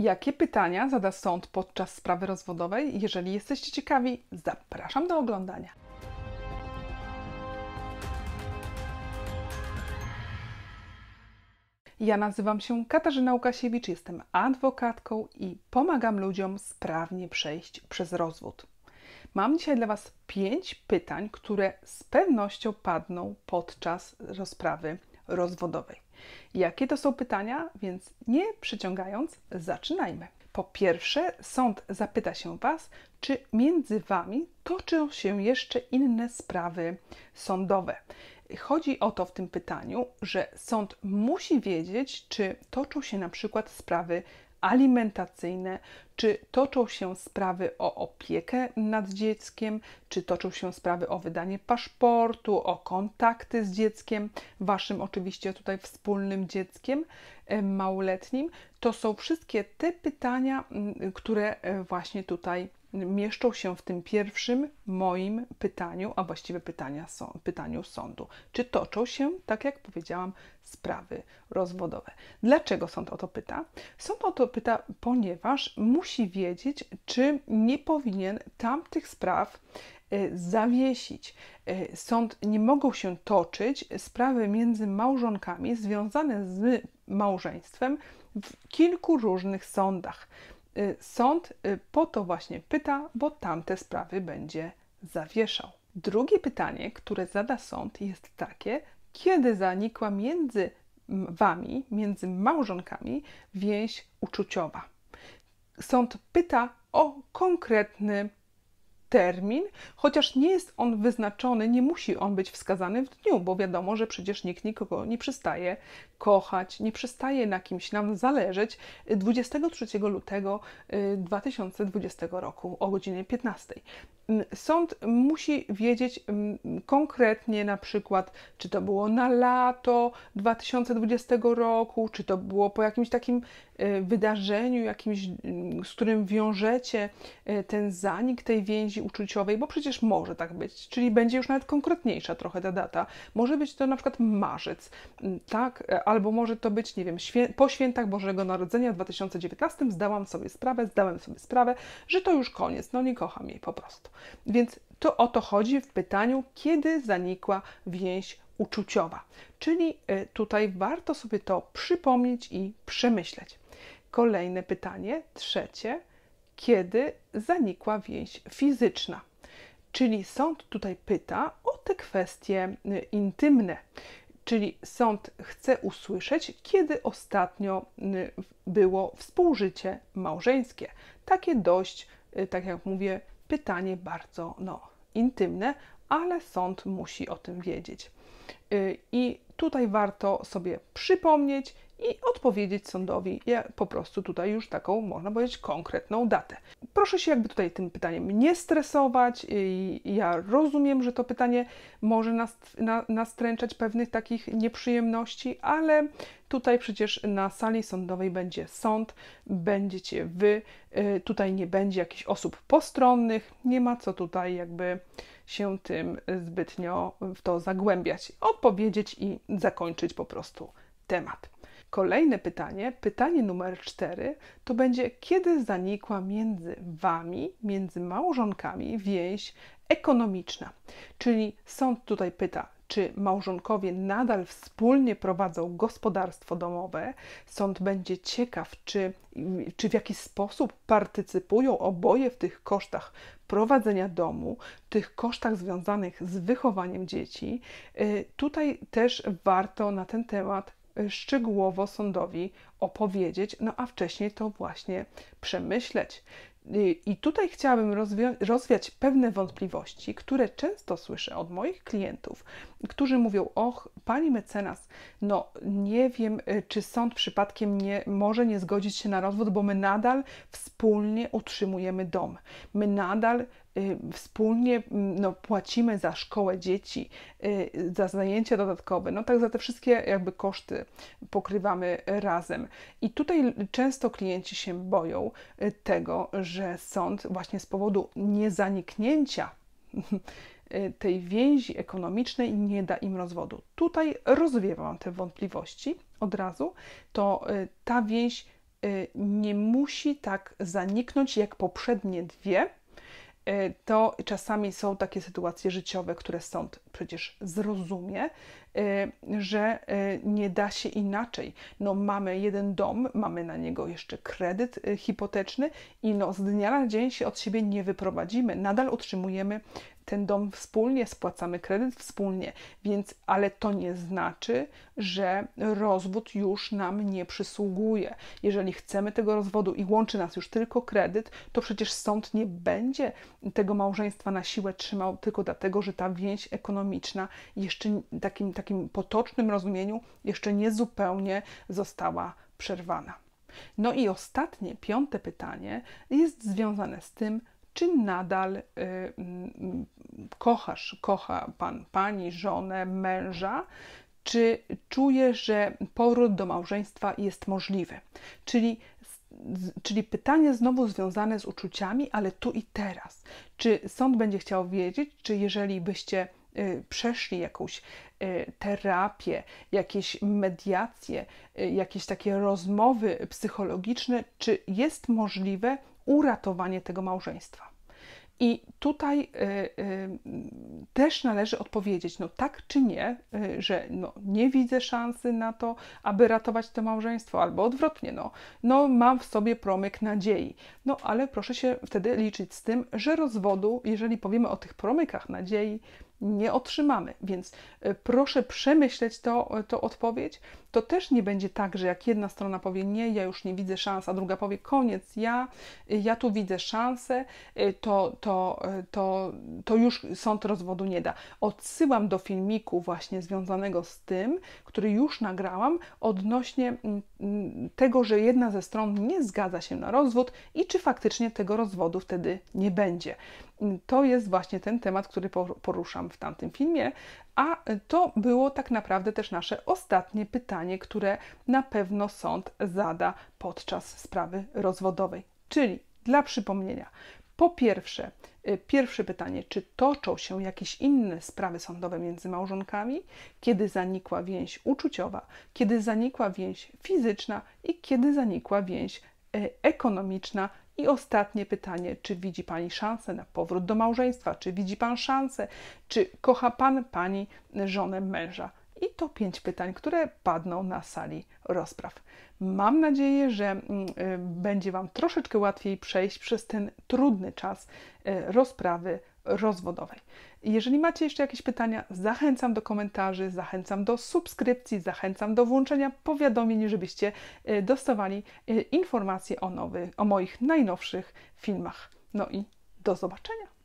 Jakie pytania zada sąd podczas sprawy rozwodowej? Jeżeli jesteście ciekawi, zapraszam do oglądania. Ja nazywam się Katarzyna Łukasiewicz, jestem adwokatką i pomagam ludziom sprawnie przejść przez rozwód. Mam dzisiaj dla Was pięć pytań, które z pewnością padną podczas rozprawy rozwodowej. Jakie to są pytania? Więc nie przyciągając, zaczynajmy. Po pierwsze, sąd zapyta się Was, czy między Wami toczą się jeszcze inne sprawy sądowe. Chodzi o to w tym pytaniu, że sąd musi wiedzieć, czy toczą się na przykład sprawy alimentacyjne, czy toczą się sprawy o opiekę nad dzieckiem, czy toczą się sprawy o wydanie paszportu, o kontakty z dzieckiem, waszym oczywiście tutaj wspólnym dzieckiem e, małoletnim. To są wszystkie te pytania, które e, właśnie tutaj mieszczą się w tym pierwszym moim pytaniu, a właściwie pytania, pytaniu sądu. Czy toczą się, tak jak powiedziałam, sprawy rozwodowe? Dlaczego sąd o to pyta? Sąd o to pyta, ponieważ musi wiedzieć, czy nie powinien tamtych spraw y, zawiesić. Y, sąd nie mogą się toczyć sprawy między małżonkami związane z małżeństwem w kilku różnych sądach. Y, sąd y, po to właśnie pyta, bo tamte sprawy będzie zawieszał. Drugie pytanie, które zada sąd, jest takie, kiedy zanikła między wami, między małżonkami, więź uczuciowa. Sąd pyta o konkretny termin, chociaż nie jest on wyznaczony, nie musi on być wskazany w dniu, bo wiadomo, że przecież nikt nikogo nie przestaje kochać, nie przestaje na kimś nam zależeć 23 lutego 2020 y, roku o godzinie 15. Mm, sąd musi wiedzieć mm, konkretnie na przykład, czy to było na lato 2020 roku, czy to było po jakimś takim y, wydarzeniu, jakimś, mm, z którym wiążecie y, ten zanik tej więzi uczuciowej, bo przecież może tak być, czyli będzie już nawet konkretniejsza trochę ta data. Może być to na przykład marzec, tak? E, albo może to być, nie wiem, świę- po świętach Bożego Narodzenia w 2019 zdałam sobie sprawę, zdałem sobie sprawę, że to już koniec, no nie kocham jej po prostu. Więc to o to chodzi w pytaniu, kiedy zanikła więź uczuciowa. Czyli e, tutaj warto sobie to przypomnieć i przemyśleć. Kolejne pytanie, trzecie kiedy zanikła więź fizyczna. Czyli sąd tutaj pyta o te kwestie y, intymne, czyli sąd chce usłyszeć, kiedy ostatnio y, było współżycie małżeńskie. Takie dość, y, tak jak mówię, pytanie bardzo no, intymne, ale sąd musi o tym wiedzieć. Y, I tutaj warto sobie przypomnieć i odpowiedzieć sądowi ja po prostu tutaj już taką, można powiedzieć, konkretną datę. Proszę się jakby tutaj tym pytaniem nie stresować. Ja rozumiem, że to pytanie może nastręczać pewnych takich nieprzyjemności, ale tutaj przecież na sali sądowej będzie sąd, będziecie wy, y, tutaj nie będzie jakichś osób postronnych, nie ma co tutaj jakby się tym tym zbytnio w to zagłębiać, opowiedzieć i zakończyć po prostu temat. Kolejne pytanie, pytanie numer cztery, to będzie kiedy zanikła między wami, między małżonkami więź ekonomiczna. Czyli sąd tutaj pyta, czy małżonkowie nadal wspólnie prowadzą gospodarstwo domowe. Sąd będzie ciekaw, czy, czy w jaki sposób partycypują oboje w tych kosztach prowadzenia domu, tych kosztach związanych z wychowaniem dzieci, y, tutaj też warto na ten temat y, szczegółowo sądowi opowiedzieć, no a wcześniej to właśnie przemyśleć. Y, I tutaj chciałabym rozwią- rozwiać pewne wątpliwości, które często słyszę od moich klientów, którzy mówią: Och, pani mecenas, no nie wiem, y, czy sąd przypadkiem nie, może nie zgodzić się na rozwód, bo my nadal wspólnie utrzymujemy dom. My nadal Y, wspólnie no, płacimy za szkołę dzieci, y, za zajęcia dodatkowe, no tak za te wszystkie jakby koszty pokrywamy razem. I tutaj często klienci się boją y, tego, że sąd właśnie z powodu niezaniknięcia tej więzi ekonomicznej nie da im rozwodu. Tutaj rozwiewam te wątpliwości od razu, to ta więź nie musi tak zaniknąć jak poprzednie dwie, E, to czasami są takie sytuacje życiowe, które sąd przecież zrozumie, e, że e, nie da się inaczej. No, mamy jeden dom, mamy na niego jeszcze kredyt hipoteczny i no, z dnia na dzień się od siebie nie wyprowadzimy. Nadal utrzymujemy ten dom wspólnie, spłacamy kredyt wspólnie, więc ale to nie znaczy, że rozwód już nam nie przysługuje. Jeżeli chcemy tego rozwodu i łączy nas już tylko kredyt, to przecież sąd nie będzie tego małżeństwa na siłę trzymał tylko dlatego, że ta więź ekonomiczna jeszcze takim, takim potocznym rozumieniu jeszcze nie zupełnie została przerwana. No i ostatnie, piąte pytanie jest związane z tym, czy nadal y, mm, kochasz, kocha pan, pani, żonę, męża, czy czuje, że powrót do małżeństwa jest możliwy. Czyli, czyli pytanie znowu związane z uczuciami, ale tu i teraz. Czy sąd będzie chciał wiedzieć, czy jeżeli byście y, przeszli jakąś y, terapię, jakieś mediacje, jakieś takie rozmowy psychologiczne, czy jest możliwe uratowanie tego małżeństwa. I tutaj y, y, też należy odpowiedzieć, no tak czy nie, y, że no, nie widzę szansy na to, aby ratować to małżeństwo, albo odwrotnie, no, no mam w sobie promyk nadziei. No ale proszę się wtedy liczyć z tym, że rozwodu, jeżeli powiemy o tych promykach nadziei, nie otrzymamy. Więc y, proszę przemyśleć to, y, to odpowiedź. To też nie będzie tak, że jak jedna strona powie nie, ja już nie widzę szans, a druga powie koniec, ja, y, ja tu widzę szansę, to, to, to, to już sąd rozwodu nie da. Odsyłam do filmiku właśnie związanego z tym, który już nagrałam odnośnie mm, mm, tego, że jedna ze stron nie zgadza się na rozwód i czy faktycznie tego rozwodu wtedy nie będzie to jest właśnie ten temat, który poruszam w tamtym filmie, a y, to było tak naprawdę też nasze ostatnie pytanie, które na pewno sąd zada podczas sprawy rozwodowej. Czyli dla przypomnienia, po pierwsze, y, pierwsze pytanie, czy toczą się jakieś inne sprawy sądowe między małżonkami, kiedy zanikła więź uczuciowa, kiedy zanikła więź fizyczna i kiedy zanikła więź y, ekonomiczna i ostatnie pytanie, czy widzi Pani szansę na powrót do małżeństwa? Czy widzi Pan szansę? Czy kocha Pan Pani żonę męża? I to pięć pytań, które padną na sali rozpraw. Mam nadzieję, że mm, y, będzie Wam troszeczkę łatwiej przejść przez ten trudny czas y, rozprawy rozwodowej. Jeżeli macie jeszcze jakieś pytania, zachęcam do komentarzy, zachęcam do subskrypcji, zachęcam do włączenia powiadomień, żebyście e, dostawali e, informacje o, nowy, o moich najnowszych filmach. No i do zobaczenia!